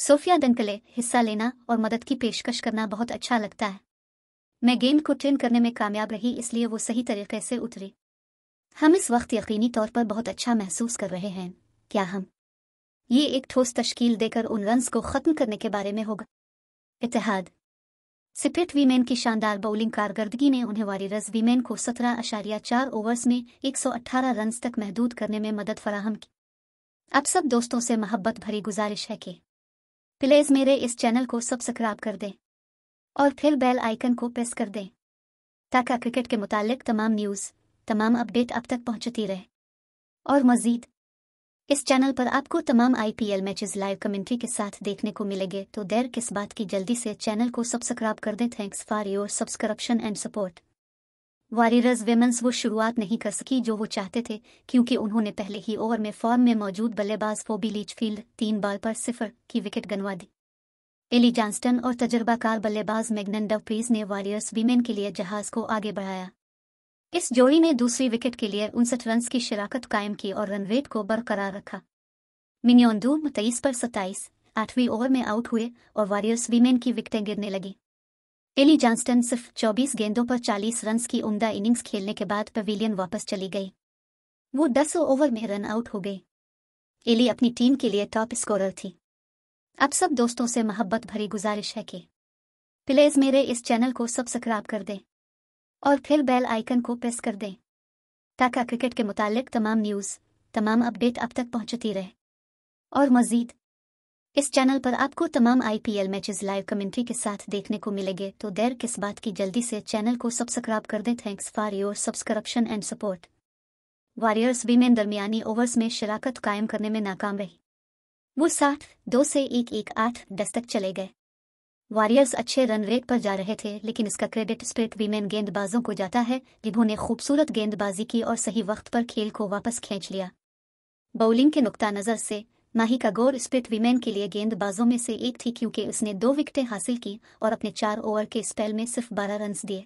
Sophia डंकले हिस्सा लेना और मदद की पेशकश करना बहुत अच्छा लगता है मैं गेंद को ट्रेन करने में कामयाब रही इसलिए वो सही तरीके से उतरी हम इस वक्त यकीनी तौर पर बहुत अच्छा महसूस कर रहे हैं क्या हम ये एक ठोस तश्कील देकर उन रंस को खत्म करने के बारे में होगा इतिहाद सिपेट वीमेन की शानदार बॉलिंग कारकर्दगी ने उन्हें रस वीमेन को सत्रह अशारिया चार ओवर्स में एक सौ अट्ठारह रन तक महदूद करने में मदद फराहम की अब सब दोस्तों से मोहब्बत भरी गुजारिश है कि प्लीज मेरे इस चैनल को सब्सक्राइब कर दें और फिर बेल आइकन को प्रेस कर दें ताकि क्रिकेट के मुतालिक तमाम न्यूज़ तमाम अपडेट अब तक पहुंचती रहे और मजीद इस चैनल पर आपको तमाम आईपीएल मैचेस लाइव कमेंट्री के साथ देखने को मिलेंगे तो देर किस बात की जल्दी से चैनल को सब्सक्राइब कर दें thanks for your subscription and support warriors women's वो शुरुआत नहीं कर सकी जो वो चाहते थे क्योंकि उन्होंने पहले ही ओवर में फॉर्म में मौजूद बल्लेबाज फोबी लीचफील्ड तीन बॉल पर सिफर की विकेट गनवा दी एली जॉन्स्टन और तजर्बाकार बल्लेबाज मैगनन डवप्रीज ने वारियर्स वीमेन के लिए जहाज को आगे बढ़ाया इस जोड़ी ने दूसरी विकेट के लिए उनसठ रन की शराकत कायम की और रन रेट को बरकरार रखा मिनियोंदू तेईस पर सत्ताईस आठवीं ओवर में आउट हुए और वारियर्स वीमेन की विकटें गिरने लगीं एली जॉन्स्टन सिर्फ 24 गेंदों पर 40 रन की उम्दा इनिंग्स खेलने के बाद पवेलियन वापस चली गई वो दस ओवर में रन आउट हो गई एली अपनी टीम के लिए टॉप स्कोरर थी अब सब दोस्तों से मोहब्बत भरी गुजारिश है कि प्लेज मेरे इस चैनल को सब्सक्राइब कर दें और फिर बेल आइकन को प्रेस कर दें ताकि क्रिकेट के मुतालिक तमाम न्यूज़ तमाम अपडेट अब तक पहुंचती रहे और मजीद इस चैनल पर आपको तमाम आईपीएल मैचेस लाइव कमेंट्री के साथ देखने को मिलेंगे तो देर किस बात की जल्दी से चैनल को सब्सक्राइब कर दें thanks for your subscription and support warriors women दरमियानी ओवर्स में शराकत कायम करने में नाकाम रही वो साठ दो से एक एक आठ दस्तक चले गए वॉरियर्स अच्छे रन रेट पर जा रहे थे लेकिन इसका क्रेडिट स्प्रिट वीमेन गेंदबाजों को जाता है जिन्होंने खूबसूरत गेंदबाजी की और सही वक्त पर खेल को वापस खींच लिया बॉलिंग के नुकता नज़र से माही का गोर विमेन के लिए गेंदबाजों में से एक थी क्योंकि उसने दो विकेटें हासिल की और अपने चार ओवर के स्पेल में सिर्फ बारह रन दिए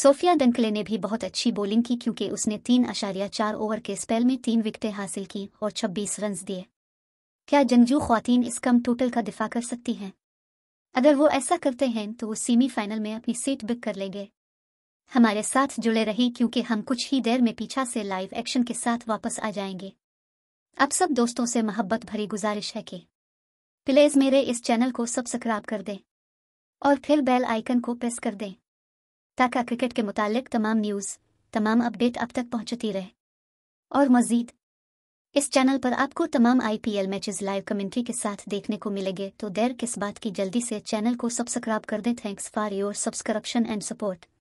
सोफिया डंकले ने भी बहुत अच्छी बॉलिंग की क्योंकि उसने तीन आशारिया चार ओवर के स्पेल में तीन विकेटें हासिल की और छब्बीस रन दिए क्या जंगजू खातन इस कम टोटल का दिफा कर सकती हैं अगर वो ऐसा करते हैं तो वो सेमीफाइनल में अपनी सीट बुक कर लेंगे हमारे साथ जुड़े रही क्योंकि हम कुछ ही देर में पीछा से लाइव एक्शन के साथ वापस आ जाएंगे आप सब दोस्तों से मोहब्बत भरी गुजारिश है कि प्लीज मेरे इस चैनल को सब्सक्राइब कर दें और फिर बेल आइकन को प्रेस कर दें ताकि क्रिकेट के मुतालिक तमाम न्यूज़ तमाम अपडेट अब तक पहुंचती रहे और मजीद इस चैनल पर आपको तमाम आईपीएल मैचेस लाइव कमेंट्री के साथ देखने को मिलेंगे तो देर किस बात की जल्दी से चैनल को सब्सक्राइब कर दें thanks for your subscription and support